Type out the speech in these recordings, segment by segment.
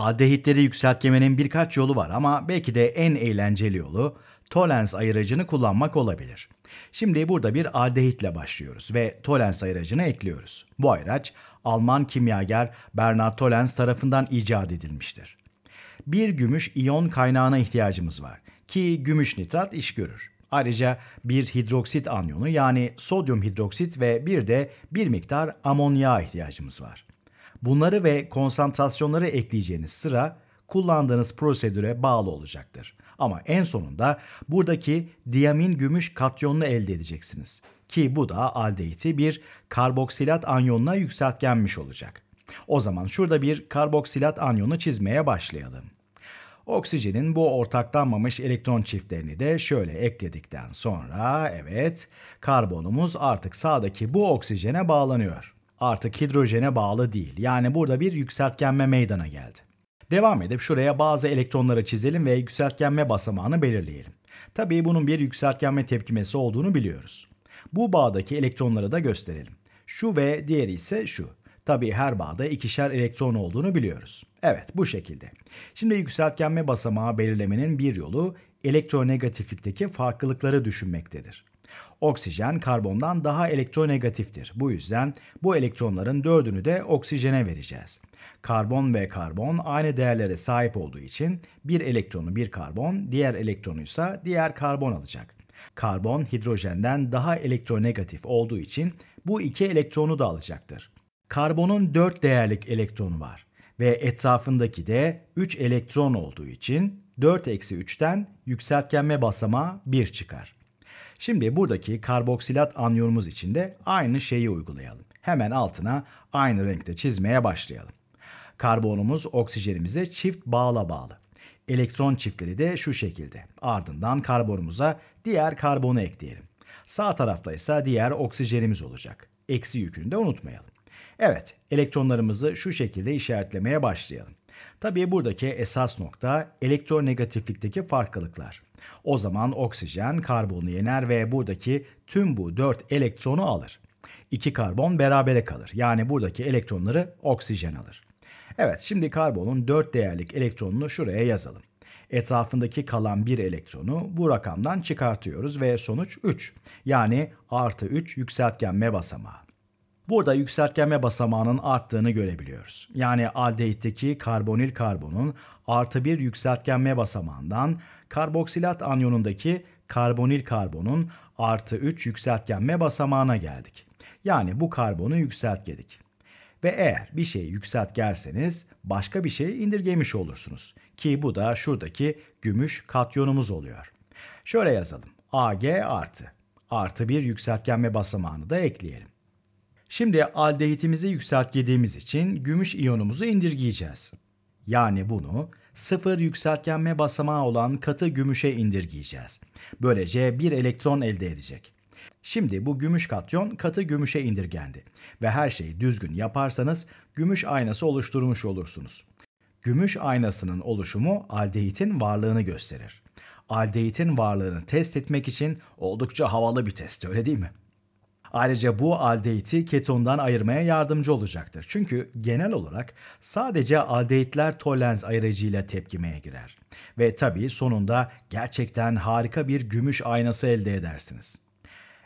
Aldehitleri yükseltmenin birkaç yolu var ama belki de en eğlenceli yolu tolens ayıracını kullanmak olabilir. Şimdi burada bir aldehitle başlıyoruz ve tolens ayıracını ekliyoruz. Bu ayraç Alman kimyager Bernard Tolens tarafından icat edilmiştir. Bir gümüş iyon kaynağına ihtiyacımız var ki gümüş nitrat iş görür. Ayrıca bir hidroksit anyonu yani sodyum hidroksit ve bir de bir miktar amonya ihtiyacımız var. Bunları ve konsantrasyonları ekleyeceğiniz sıra kullandığınız prosedüre bağlı olacaktır. Ama en sonunda buradaki diamin gümüş katyonunu elde edeceksiniz. Ki bu da aldehiti bir karboksilat anyonuna yükseltgenmiş olacak. O zaman şurada bir karboksilat anyonu çizmeye başlayalım. Oksijenin bu ortaklanmamış elektron çiftlerini de şöyle ekledikten sonra evet karbonumuz artık sağdaki bu oksijene bağlanıyor artık hidrojene bağlı değil. Yani burada bir yükseltgenme meydana geldi. Devam edip şuraya bazı elektronları çizelim ve yükseltgenme basamağını belirleyelim. Tabii bunun bir yükseltgenme tepkimesi olduğunu biliyoruz. Bu bağdaki elektronları da gösterelim. Şu ve diğeri ise şu. Tabii her bağda ikişer elektron olduğunu biliyoruz. Evet bu şekilde. Şimdi yükseltgenme basamağı belirlemenin bir yolu elektronegatiflikteki farklılıkları düşünmektedir. Oksijen karbondan daha elektronegatiftir. Bu yüzden bu elektronların dördünü de oksijene vereceğiz. Karbon ve karbon aynı değerlere sahip olduğu için bir elektronu bir karbon, diğer elektronuysa diğer karbon alacak. Karbon hidrojenden daha elektronegatif olduğu için bu iki elektronu da alacaktır. Karbonun 4 değerlik elektronu var ve etrafındaki de 3 elektron olduğu için 4-3'ten yükseltgenme basamağı 1 çıkar. Şimdi buradaki karboksilat anyonumuz için de aynı şeyi uygulayalım. Hemen altına aynı renkte çizmeye başlayalım. Karbonumuz oksijenimize çift bağla bağlı. Elektron çiftleri de şu şekilde. Ardından karbonumuza diğer karbonu ekleyelim. Sağ tarafta ise diğer oksijenimiz olacak. Eksi yükünü de unutmayalım. Evet, elektronlarımızı şu şekilde işaretlemeye başlayalım. Tabii buradaki esas nokta elektronegatiflikteki farklılıklar. O zaman oksijen karbonu yener ve buradaki tüm bu 4 elektronu alır. 2 karbon berabere kalır. Yani buradaki elektronları oksijen alır. Evet şimdi karbonun 4 değerlik elektronunu şuraya yazalım. Etrafındaki kalan bir elektronu bu rakamdan çıkartıyoruz ve sonuç 3. Yani artı 3 yükseltgenme basamağı. Burada yükseltgenme basamağının arttığını görebiliyoruz. Yani aldehitteki karbonil karbonun artı bir yükseltgenme basamağından karboksilat anyonundaki karbonil karbonun artı 3 yükseltgenme basamağına geldik. Yani bu karbonu yükseltgedik. Ve eğer bir şeyi yükseltgerseniz başka bir şeye indirgemiş olursunuz. Ki bu da şuradaki gümüş katyonumuz oluyor. Şöyle yazalım. Ag artı. Artı bir yükseltgenme basamağını da ekleyelim. Şimdi aldehitimizi yükseltgediğimiz için gümüş iyonumuzu indirgeyeceğiz. Yani bunu sıfır yükseltgenme basamağı olan katı gümüşe indirgeyeceğiz. Böylece bir elektron elde edecek. Şimdi bu gümüş katyon katı gümüşe indirgendi ve her şeyi düzgün yaparsanız gümüş aynası oluşturmuş olursunuz. Gümüş aynasının oluşumu aldehitin varlığını gösterir. Aldehitin varlığını test etmek için oldukça havalı bir test öyle değil mi? Ayrıca bu aldehitti ketondan ayırmaya yardımcı olacaktır. Çünkü genel olarak sadece aldehitler tollens ayırıcıyla tepkimeye girer. Ve tabii sonunda gerçekten harika bir gümüş aynası elde edersiniz.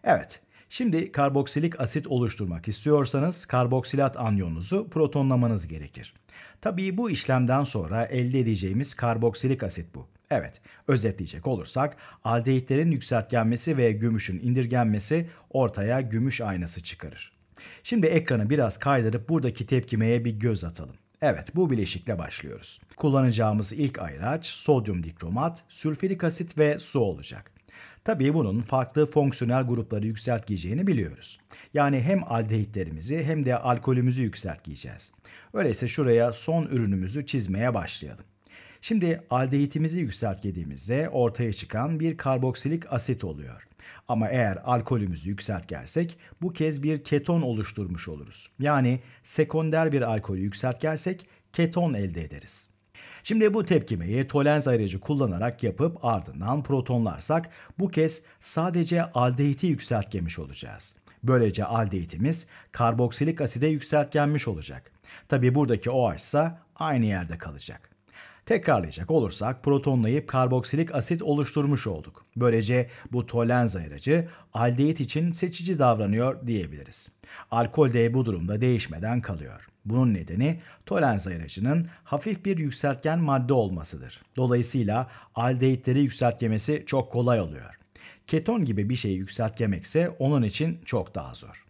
Evet, şimdi karboksilik asit oluşturmak istiyorsanız karboksilat anyonunuzu protonlamanız gerekir. Tabii bu işlemden sonra elde edeceğimiz karboksilik asit bu. Evet, özetleyecek olursak aldehitlerin yükseltgenmesi ve gümüşün indirgenmesi ortaya gümüş aynası çıkarır. Şimdi ekranı biraz kaydırıp buradaki tepkimeye bir göz atalım. Evet bu bileşikle başlıyoruz. Kullanacağımız ilk ayraç sodyum dikromat, sülfürik asit ve su olacak. Tabii bunun farklı fonksiyonel grupları yükseltgeyeceğini biliyoruz. Yani hem aldehitlerimizi hem de alkolümüzü yükseltgeyeceğiz. Öyleyse şuraya son ürünümüzü çizmeye başlayalım. Şimdi aldehitimizi yükseltgediğimizde ortaya çıkan bir karboksilik asit oluyor. Ama eğer alkolümüzü yükseltgersek bu kez bir keton oluşturmuş oluruz. Yani sekonder bir alkolü yükseltgersek keton elde ederiz. Şimdi bu tepkimeyi tolenz ayırıcı kullanarak yapıp ardından protonlarsak bu kez sadece aldehiti yükseltgemiş olacağız. Böylece aldehitimiz karboksilik aside yükseltgenmiş olacak. Tabi buradaki OH ise aynı yerde kalacak. Tekrarlayacak olursak protonlayıp karboksilik asit oluşturmuş olduk. Böylece bu tolenz ayırıcı aldehit için seçici davranıyor diyebiliriz. Alkol de bu durumda değişmeden kalıyor. Bunun nedeni tolenz ayırıcının hafif bir yükseltgen madde olmasıdır. Dolayısıyla aldehitleri yükseltgemesi çok kolay oluyor. Keton gibi bir şeyi yükseltgemek ise onun için çok daha zor.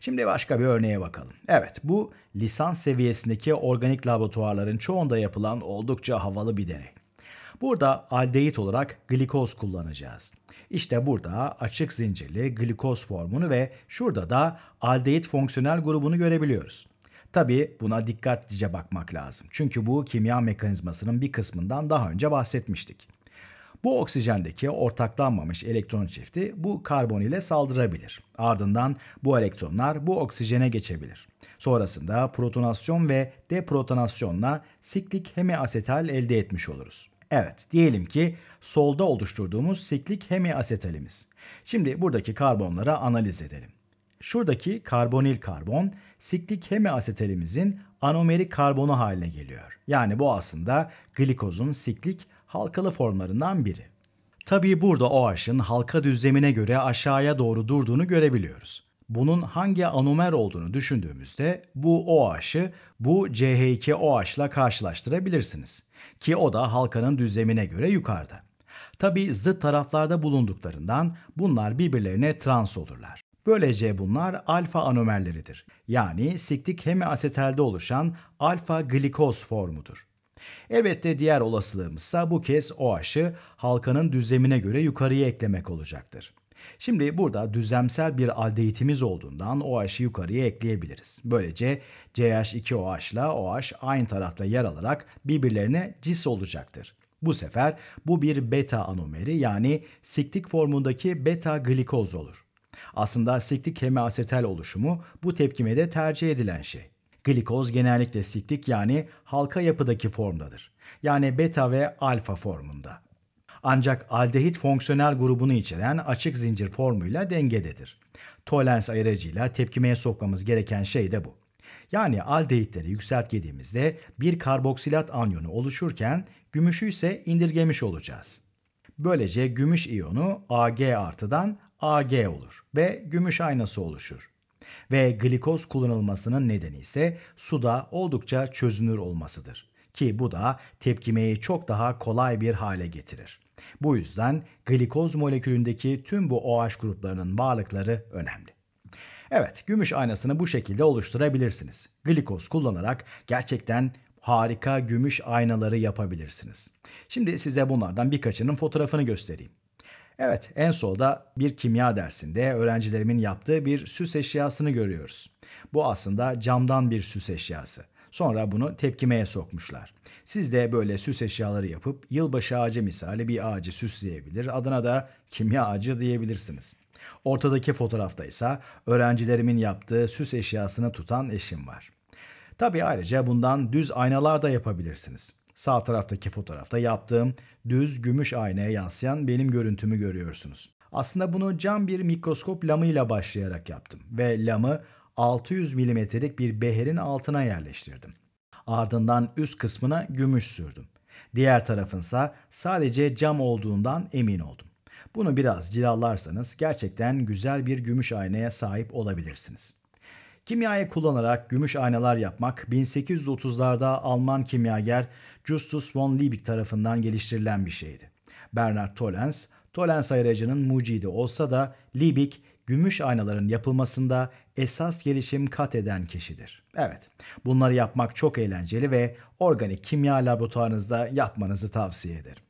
Şimdi başka bir örneğe bakalım. Evet bu lisans seviyesindeki organik laboratuvarların çoğunda yapılan oldukça havalı bir deney. Burada aldehit olarak glikoz kullanacağız. İşte burada açık zincirli glikoz formunu ve şurada da aldehit fonksiyonel grubunu görebiliyoruz. Tabi buna dikkatlice bakmak lazım. Çünkü bu kimya mekanizmasının bir kısmından daha önce bahsetmiştik. Bu oksijendeki ortaklanmamış elektron çifti bu karbon ile saldırabilir. Ardından bu elektronlar bu oksijene geçebilir. Sonrasında protonasyon ve deprotonasyonla siklik hemiasetal elde etmiş oluruz. Evet, diyelim ki solda oluşturduğumuz siklik hemiasetalimiz. Şimdi buradaki karbonlara analiz edelim. Şuradaki karbonil karbon siklik hemiasetalimizin anomerik karbonu haline geliyor. Yani bu aslında glikozun siklik halkalı formlarından biri. Tabii burada OH'ın halka düzlemine göre aşağıya doğru durduğunu görebiliyoruz. Bunun hangi anomer olduğunu düşündüğümüzde bu OH'ı bu CH2OH'la karşılaştırabilirsiniz. Ki o da halkanın düzlemine göre yukarıda. Tabi zıt taraflarda bulunduklarından bunlar birbirlerine trans olurlar. Böylece bunlar alfa anomerleridir. Yani siklik hemiasetelde oluşan alfa glikoz formudur. Elbette diğer olasılığımızsa bu kez o aşı halkanın düzlemine göre yukarıya eklemek olacaktır. Şimdi burada düzlemsel bir aldehitimiz olduğundan O OH'ı yukarıya ekleyebiliriz. Böylece CH2OH ile OH aynı tarafta yer alarak birbirlerine cis olacaktır. Bu sefer bu bir beta anomeri yani siklik formundaki beta glikoz olur. Aslında siklik hemiasetel oluşumu bu tepkimede tercih edilen şey. Glikoz genellikle siklik yani halka yapıdaki formdadır. Yani beta ve alfa formunda. Ancak aldehit fonksiyonel grubunu içeren açık zincir formuyla dengededir. Tolens ayırıcıyla tepkimeye sokmamız gereken şey de bu. Yani aldehitleri yükseltgediğimizde bir karboksilat anyonu oluşurken gümüşü ise indirgemiş olacağız. Böylece gümüş iyonu Ag artıdan Ag olur ve gümüş aynası oluşur. Ve glikoz kullanılmasının nedeni ise suda oldukça çözünür olmasıdır ki bu da tepkimeyi çok daha kolay bir hale getirir. Bu yüzden glikoz molekülündeki tüm bu OH gruplarının varlıkları önemli. Evet, gümüş aynasını bu şekilde oluşturabilirsiniz. Glikoz kullanarak gerçekten harika gümüş aynaları yapabilirsiniz. Şimdi size bunlardan birkaçının fotoğrafını göstereyim. Evet, en solda bir kimya dersinde öğrencilerimin yaptığı bir süs eşyasını görüyoruz. Bu aslında camdan bir süs eşyası. Sonra bunu tepkimeye sokmuşlar. Siz de böyle süs eşyaları yapıp yılbaşı ağacı misali bir ağacı süsleyebilir, adına da kimya ağacı diyebilirsiniz. Ortadaki fotoğrafta ise öğrencilerimin yaptığı süs eşyasını tutan eşim var. Tabii ayrıca bundan düz aynalar da yapabilirsiniz. Sağ taraftaki fotoğrafta yaptığım düz gümüş aynaya yansıyan benim görüntümü görüyorsunuz. Aslında bunu cam bir mikroskop lamıyla başlayarak yaptım ve lamı 600 milimetrelik bir beherin altına yerleştirdim. Ardından üst kısmına gümüş sürdüm. Diğer tarafınsa sadece cam olduğundan emin oldum. Bunu biraz cilalarsanız gerçekten güzel bir gümüş aynaya sahip olabilirsiniz. Kimyayı kullanarak gümüş aynalar yapmak 1830'larda Alman kimyager Justus von Liebig tarafından geliştirilen bir şeydi. Bernard Tollens, Tollens ayıracının mucidi olsa da Liebig gümüş aynaların yapılmasında esas gelişim kat eden kişidir. Evet, bunları yapmak çok eğlenceli ve organik kimya laboratuvarınızda yapmanızı tavsiye ederim.